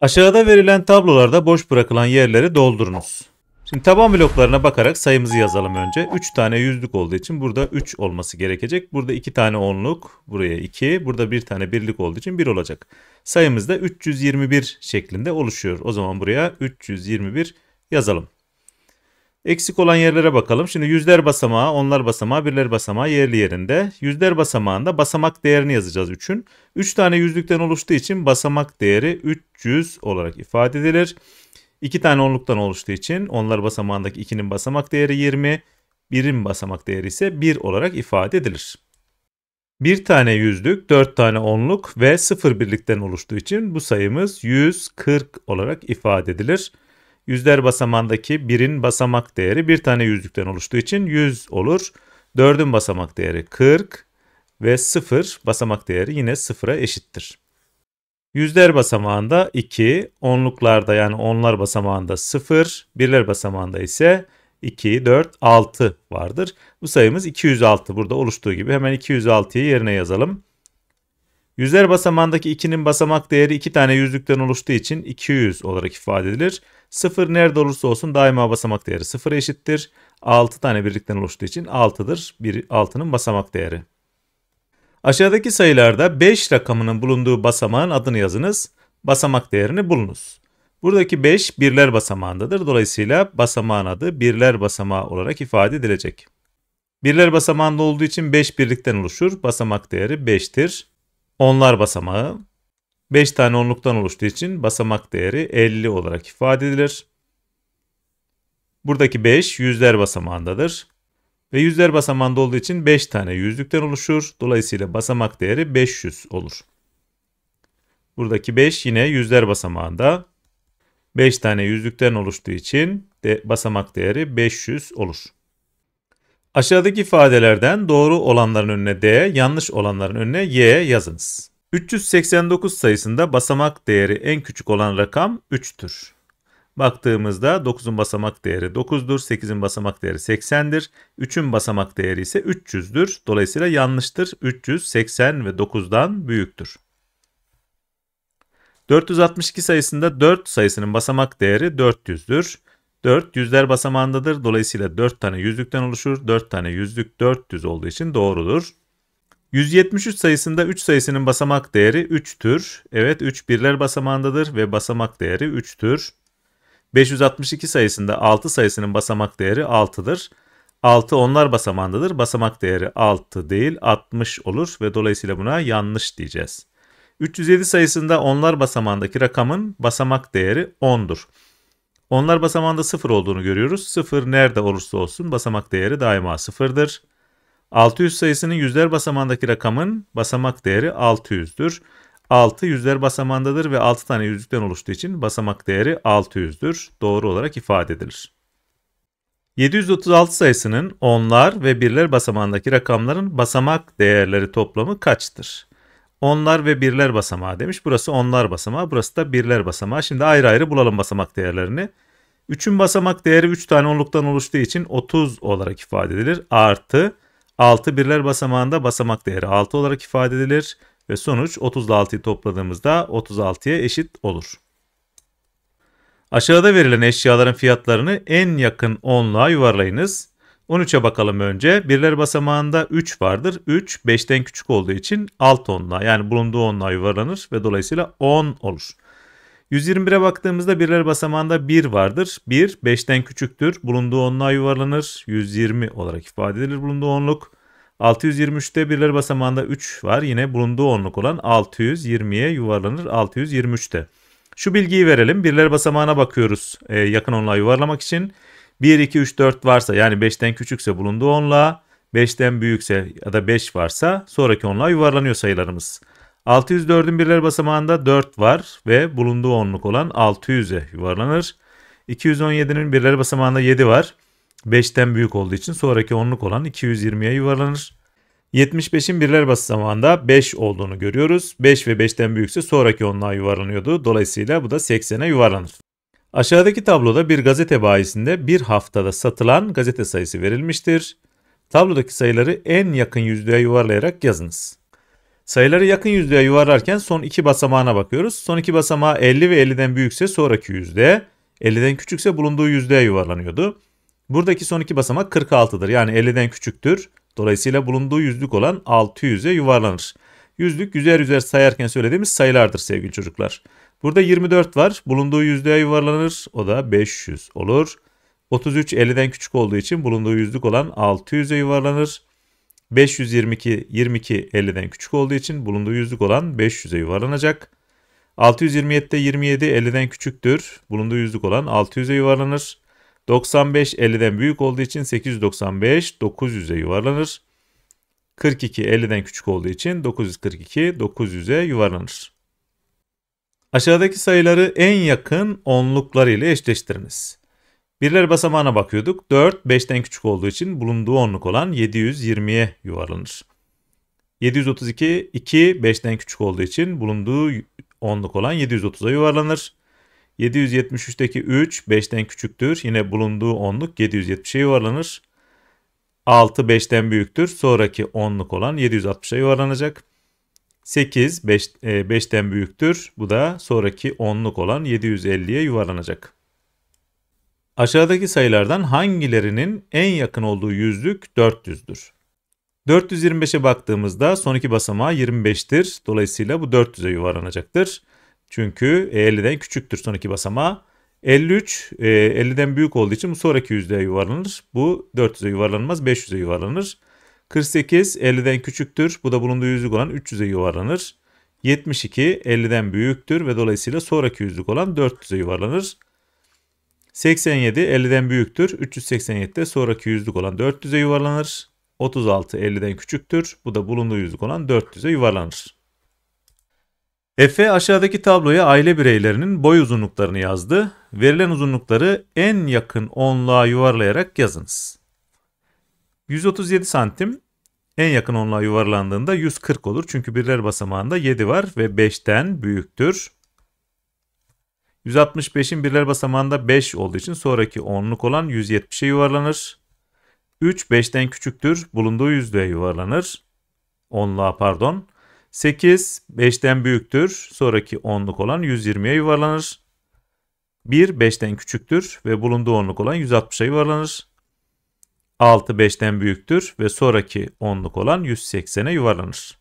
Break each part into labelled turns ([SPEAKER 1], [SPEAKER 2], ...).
[SPEAKER 1] Aşağıda verilen tablolarda boş bırakılan yerleri doldurunuz. Şimdi taban bloklarına bakarak sayımızı yazalım önce. 3 tane yüzlük olduğu için burada 3 olması gerekecek. Burada 2 tane onluk, buraya 2, burada 1 tane birlik olduğu için 1 olacak. Sayımız da 321 şeklinde oluşuyor. O zaman buraya 321 yazalım. Eksik olan yerlere bakalım. Şimdi yüzler basamağı, onlar basamağı, birler basamağı yerli yerinde. Yüzler basamağında basamak değerini yazacağız 3'ün. 3 tane yüzlükten oluştuğu için basamak değeri 300 olarak ifade edilir. 2 tane onluktan oluştuğu için onlar basamağındaki 2'nin basamak değeri 20, 1'in basamak değeri ise 1 olarak ifade edilir. Bir tane yüzlük, dört tane onluk ve sıfır birlikten oluştuğu için bu sayımız 140 olarak ifade edilir. Yüzler basamağındaki birin basamak değeri bir tane yüzlükten oluştuğu için 100 olur. 4'ün basamak değeri 40 ve 0 basamak değeri yine 0'a eşittir. Yüzler basamağında 2, onluklarda yani onlar basamağında 0, birler basamağında ise 2, 4, 6 vardır. Bu sayımız 206 burada oluştuğu gibi hemen 206'yı yerine yazalım. Yüzler basamağındaki 2'nin basamak değeri 2 tane yüzlükten oluştuğu için 200 olarak ifade edilir. 0 nerede olursa olsun daima basamak değeri 0'a eşittir. 6 tane birlikten oluştuğu için 6'dır. 6'nın basamak değeri. Aşağıdaki sayılarda 5 rakamının bulunduğu basamağın adını yazınız. Basamak değerini bulunuz. Buradaki 5 birler basamağındadır. Dolayısıyla basamağın adı birler basamağı olarak ifade edilecek. Birler basamağında olduğu için 5 birlikten oluşur. Basamak değeri 5'tir. Onlar basamağı 5 tane onluktan oluştuğu için basamak değeri 50 olarak ifade edilir. Buradaki 5 yüzler basamağındadır. Ve yüzler basamağında olduğu için 5 tane yüzlükten oluşur. Dolayısıyla basamak değeri 500 olur. Buradaki 5 yine yüzler basamağında. 5 tane yüzlükten oluştuğu için de basamak değeri 500 olur. Aşağıdaki ifadelerden doğru olanların önüne D, yanlış olanların önüne Y yazınız. 389 sayısında basamak değeri en küçük olan rakam 3'tür. Baktığımızda 9'un basamak değeri 9'dur, 8'in basamak değeri 80'dir, 3'ün basamak değeri ise 300'dür. Dolayısıyla yanlıştır. 380 ve 9'dan büyüktür. 462 sayısında 4 sayısının basamak değeri 400'dür. 4 yüzler basamağındadır. Dolayısıyla 4 tane yüzlükten oluşur. 4 tane yüzlük 400 olduğu için doğrudur. 173 sayısında 3 sayısının basamak değeri 3'tür. Evet 3 birler basamağındadır ve basamak değeri 3'tür. 562 sayısında 6 sayısının basamak değeri 6'dır. 6 onlar basamağındadır. Basamak değeri 6 değil 60 olur ve dolayısıyla buna yanlış diyeceğiz. 307 sayısında onlar basamağındaki rakamın basamak değeri 10'dur. Onlar basamağında 0 olduğunu görüyoruz. 0 nerede olursa olsun basamak değeri daima 0'dır. 600 sayısının yüzler basamağındaki rakamın basamak değeri 600'dür. 6 yüzler basamağındadır ve 6 tane yüzlükten oluştuğu için basamak değeri 600'dür. Doğru olarak ifade edilir. 736 sayısının onlar ve birler basamağındaki rakamların basamak değerleri toplamı kaçtır? onlar ve birler basamağı demiş. Burası onlar basamağı, burası da birler basamağı. Şimdi ayrı ayrı bulalım basamak değerlerini. 3'ün basamak değeri 3 tane onluktan oluştuğu için 30 olarak ifade edilir. Artı 6 birler basamağında basamak değeri 6 olarak ifade edilir. Ve sonuç 30 ile 6'yı topladığımızda 36'ya eşit olur. Aşağıda verilen eşyaların fiyatlarını en yakın onluğa yuvarlayınız. 13'e bakalım önce. Birler basamağında 3 vardır. 3 5'ten küçük olduğu için alt onluğa yani bulunduğu onluğa yuvarlanır ve dolayısıyla 10 olur. 121'e baktığımızda birler basamağında 1 vardır. 1 5'ten küçüktür. Bulunduğu onluğa yuvarlanır. 120 olarak ifade edilir bulunduğu onluk. 623'te birler basamağında 3 var. Yine bulunduğu onluk olan 620'ye yuvarlanır 623'te. Şu bilgiyi verelim. Birler basamağına bakıyoruz e, yakın onluğa yuvarlamak için. 1, 2, 3, 4 varsa yani 5'ten küçükse bulunduğu onluğa, 5'ten büyükse ya da 5 varsa sonraki onluğa yuvarlanıyor sayılarımız. 604'ün birler basamağında 4 var ve bulunduğu onluk olan 600'e yuvarlanır. 217'nin birler basamağında 7 var. 5'ten büyük olduğu için sonraki onluk olan 220'ye yuvarlanır. 75'in birler basamağında 5 olduğunu görüyoruz. 5 ve 5'ten büyükse sonraki onluğa yuvarlanıyordu. Dolayısıyla bu da 80'e yuvarlanır. Aşağıdaki tabloda bir gazete bayisinde bir haftada satılan gazete sayısı verilmiştir. Tablodaki sayıları en yakın yüzlüğe yuvarlayarak yazınız. Sayıları yakın yüzlüğe yuvarlarken son iki basamağına bakıyoruz. Son iki basamağı 50 ve 50'den büyükse sonraki yüzlüğe, 50'den küçükse bulunduğu yüzlüğe yuvarlanıyordu. Buradaki son iki basamak 46'dır. Yani 50'den küçüktür. Dolayısıyla bulunduğu yüzlük olan 600'e yuvarlanır. Yüzlük yüzer yüzer sayarken söylediğimiz sayılardır sevgili çocuklar. Burada 24 var. Bulunduğu yüzdeye yuvarlanır. O da 500 olur. 33 50'den küçük olduğu için bulunduğu yüzlük olan 600'e yuvarlanır. 522 22 50'den küçük olduğu için bulunduğu yüzlük olan 500'e yuvarlanacak. 627'de 27 50'den küçüktür. Bulunduğu yüzlük olan 600'e yuvarlanır. 95 50'den büyük olduğu için 895 900'e yuvarlanır. 42 50'den küçük olduğu için 942 900'e yuvarlanır. Aşağıdaki sayıları en yakın onlukları ile eşleştiriniz. Birler basamağına bakıyorduk. 4, 5'ten küçük olduğu için bulunduğu onluk olan 720'ye yuvarlanır. 732, 2, 5'ten küçük olduğu için bulunduğu onluk olan 730'a yuvarlanır. 773'teki 3, 5'ten küçüktür. Yine bulunduğu onluk 770'e yuvarlanır. 6, 5'ten büyüktür. Sonraki onluk olan 760'a yuvarlanacak. 8 5, 5'ten büyüktür. Bu da sonraki onluk olan 750'ye yuvarlanacak. Aşağıdaki sayılardan hangilerinin en yakın olduğu yüzlük 400'dür? 425'e baktığımızda son iki basamağı 25'tir. Dolayısıyla bu 400'e yuvarlanacaktır. Çünkü 50'den küçüktür son iki basamağı. 53 50'den e, büyük olduğu için bu sonraki yüzlüğe yuvarlanır. Bu 400'e yuvarlanmaz 500'e yuvarlanır. 48 50'den küçüktür. Bu da bulunduğu yüzlük olan 300'e yuvarlanır. 72 50'den büyüktür ve dolayısıyla sonraki yüzlük olan 400'e yuvarlanır. 87 50'den büyüktür. 387'de sonraki yüzlük olan 400'e yuvarlanır. 36 50'den küçüktür. Bu da bulunduğu yüzlük olan 400'e yuvarlanır. Efe aşağıdaki tabloya aile bireylerinin boy uzunluklarını yazdı. Verilen uzunlukları en yakın onluğa yuvarlayarak yazınız. 137 santim en yakın onluğa yuvarlandığında 140 olur. Çünkü birler basamağında 7 var ve 5'ten büyüktür. 165'in birler basamağında 5 olduğu için sonraki onluk olan 170'e yuvarlanır. 3 5'ten küçüktür. Bulunduğu yüzlüğe yuvarlanır. Onluğa pardon. 8 5'ten büyüktür. Sonraki onluk olan 120'ye yuvarlanır. 1 5'ten küçüktür ve bulunduğu onluk olan 160'a yuvarlanır. 6 5'ten büyüktür ve sonraki onluk olan 180'e yuvarlanır.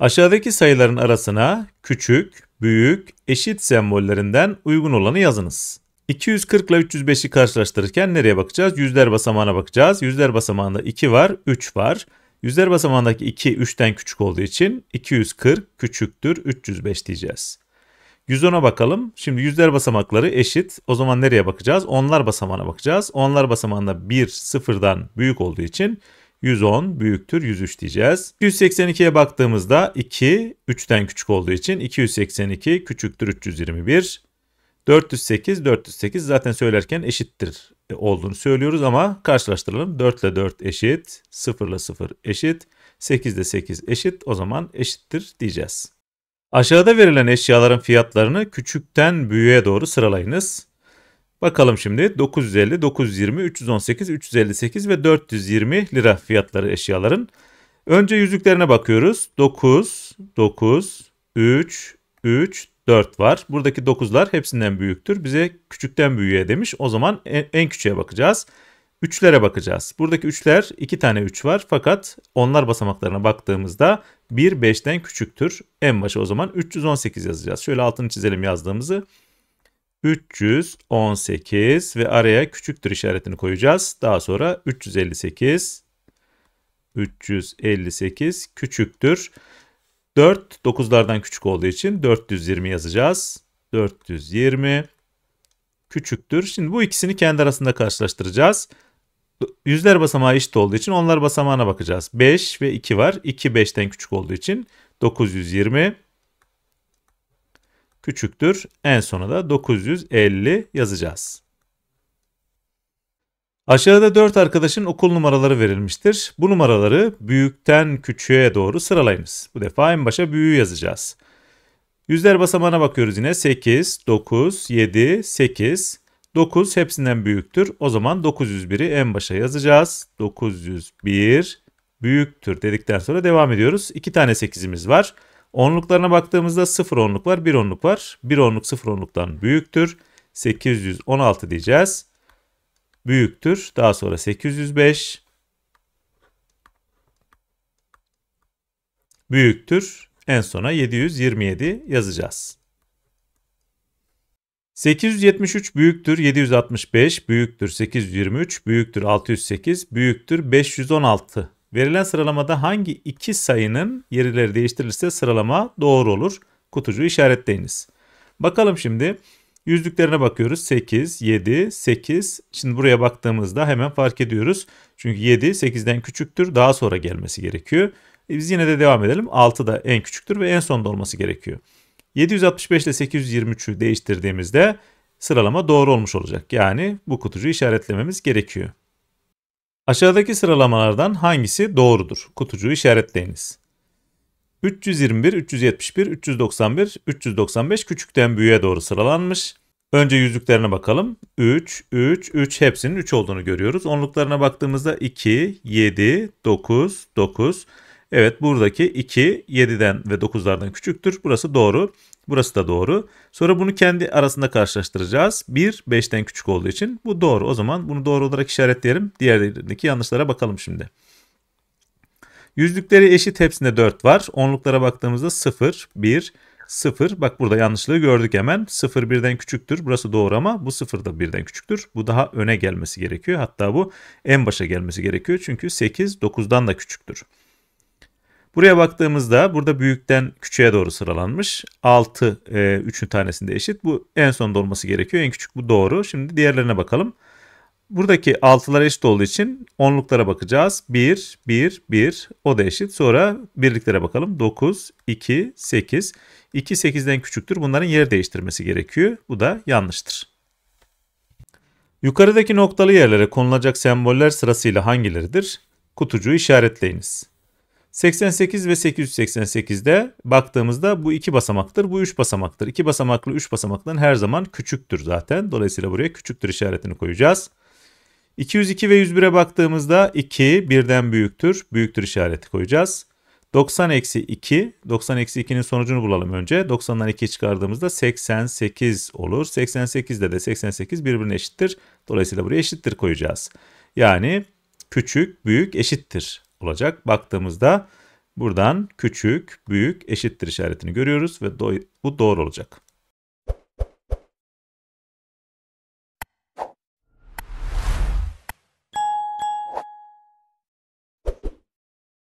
[SPEAKER 1] Aşağıdaki sayıların arasına küçük, büyük, eşit sembollerinden uygun olanı yazınız. 240 ile 305'i karşılaştırırken nereye bakacağız? Yüzler basamağına bakacağız. Yüzler basamağında 2 var, 3 var. Yüzler basamağındaki 2 3'ten küçük olduğu için 240 küçüktür 305 diyeceğiz. 110'a bakalım. Şimdi yüzler basamakları eşit. O zaman nereye bakacağız? Onlar basamağına bakacağız. Onlar basamağında 1 sıfırdan büyük olduğu için 110 büyüktür 103 diyeceğiz. 282'ye baktığımızda 2 3'ten küçük olduğu için 282 küçüktür 321. 408 408 zaten söylerken eşittir olduğunu söylüyoruz ama karşılaştıralım. 4 ile 4 eşit, 0 ile 0 eşit, 8 ile 8 eşit o zaman eşittir diyeceğiz. Aşağıda verilen eşyaların fiyatlarını küçükten büyüğe doğru sıralayınız. Bakalım şimdi 950, 920, 318, 358 ve 420 lira fiyatları eşyaların. Önce yüzüklerine bakıyoruz. 9, 9, 3, 3, 4 var. Buradaki 9'lar hepsinden büyüktür. Bize küçükten büyüğe demiş. O zaman en küçüğe bakacağız. 3'lere bakacağız. Buradaki 3'ler 2 tane 3 var. Fakat onlar basamaklarına baktığımızda 1 5'ten küçüktür. En başa o zaman 318 yazacağız. Şöyle altını çizelim yazdığımızı. 318 ve araya küçüktür işaretini koyacağız. Daha sonra 358 358 küçüktür. 4 9'lardan küçük olduğu için 420 yazacağız. 420 küçüktür. Şimdi bu ikisini kendi arasında karşılaştıracağız yüzler basamağı eşit olduğu için onlar basamağına bakacağız. 5 ve 2 var. 2 5'ten küçük olduğu için 920 küçüktür. En sona da 950 yazacağız. Aşağıda 4 arkadaşın okul numaraları verilmiştir. Bu numaraları büyükten küçüğe doğru sıralayınız. Bu defa en başa büyüğü yazacağız. Yüzler basamağına bakıyoruz yine. 8, 9, 7, 8. 9 hepsinden büyüktür. O zaman 901'i en başa yazacağız. 901 büyüktür dedikten sonra devam ediyoruz. 2 tane 8'imiz var. Onluklarına baktığımızda 0 onluk var, 1 onluk var. 1 onluk 0 onluktan büyüktür. 816 diyeceğiz. Büyüktür. Daha sonra 805 büyüktür. En sona 727 yazacağız. 873 büyüktür 765 büyüktür 823 büyüktür 608 büyüktür 516. Verilen sıralamada hangi iki sayının yerleri değiştirilirse sıralama doğru olur. Kutucu işaretleyiniz. Bakalım şimdi yüzlüklerine bakıyoruz. 8, 7, 8. Şimdi buraya baktığımızda hemen fark ediyoruz. Çünkü 7 8'den küçüktür. Daha sonra gelmesi gerekiyor. E biz yine de devam edelim. 6 da en küçüktür ve en sonda olması gerekiyor. 765 ile 823'ü değiştirdiğimizde sıralama doğru olmuş olacak. Yani bu kutucuğu işaretlememiz gerekiyor. Aşağıdaki sıralamalardan hangisi doğrudur? Kutucuğu işaretleyiniz. 321, 371, 391, 395 küçükten büyüğe doğru sıralanmış. Önce yüzlüklerine bakalım. 3, 3, 3 hepsinin 3 olduğunu görüyoruz. Onluklarına baktığımızda 2, 7, 9, 9, 9. Evet buradaki 2 7'den ve 9'lardan küçüktür. Burası doğru. Burası da doğru. Sonra bunu kendi arasında karşılaştıracağız. 1 5'ten küçük olduğu için bu doğru. O zaman bunu doğru olarak işaretleyelim. Diğerlerindeki yanlışlara bakalım şimdi. Yüzlükleri eşit hepsinde 4 var. Onluklara baktığımızda 0, 1, 0. Bak burada yanlışlığı gördük hemen. 0 birden küçüktür. Burası doğru ama bu 0 da birden küçüktür. Bu daha öne gelmesi gerekiyor. Hatta bu en başa gelmesi gerekiyor. Çünkü 8 9'dan da küçüktür. Buraya baktığımızda burada büyükten küçüğe doğru sıralanmış. 6 e, 3'ün tanesinde eşit. Bu en sonda olması gerekiyor. En küçük bu doğru. Şimdi diğerlerine bakalım. Buradaki 6'lar eşit olduğu için onluklara bakacağız. 1, 1, 1 o da eşit. Sonra birliklere bakalım. 9, 2, 8. 2, 8'den küçüktür. Bunların yer değiştirmesi gerekiyor. Bu da yanlıştır. Yukarıdaki noktalı yerlere konulacak semboller sırasıyla hangileridir? Kutucuğu işaretleyiniz. 88 ve 888'de baktığımızda bu iki basamaktır, bu üç basamaktır. İki basamaklı üç basamaktan her zaman küçüktür zaten. Dolayısıyla buraya küçüktür işaretini koyacağız. 202 ve 101'e baktığımızda 2 birden büyüktür, büyüktür işareti koyacağız. 90 eksi 2, 90 eksi 2'nin sonucunu bulalım önce. 90'dan 2 çıkardığımızda 88 olur. 88'de de 88 birbirine eşittir. Dolayısıyla buraya eşittir koyacağız. Yani küçük, büyük eşittir olacak. Baktığımızda buradan küçük, büyük eşittir işaretini görüyoruz ve bu doğru olacak.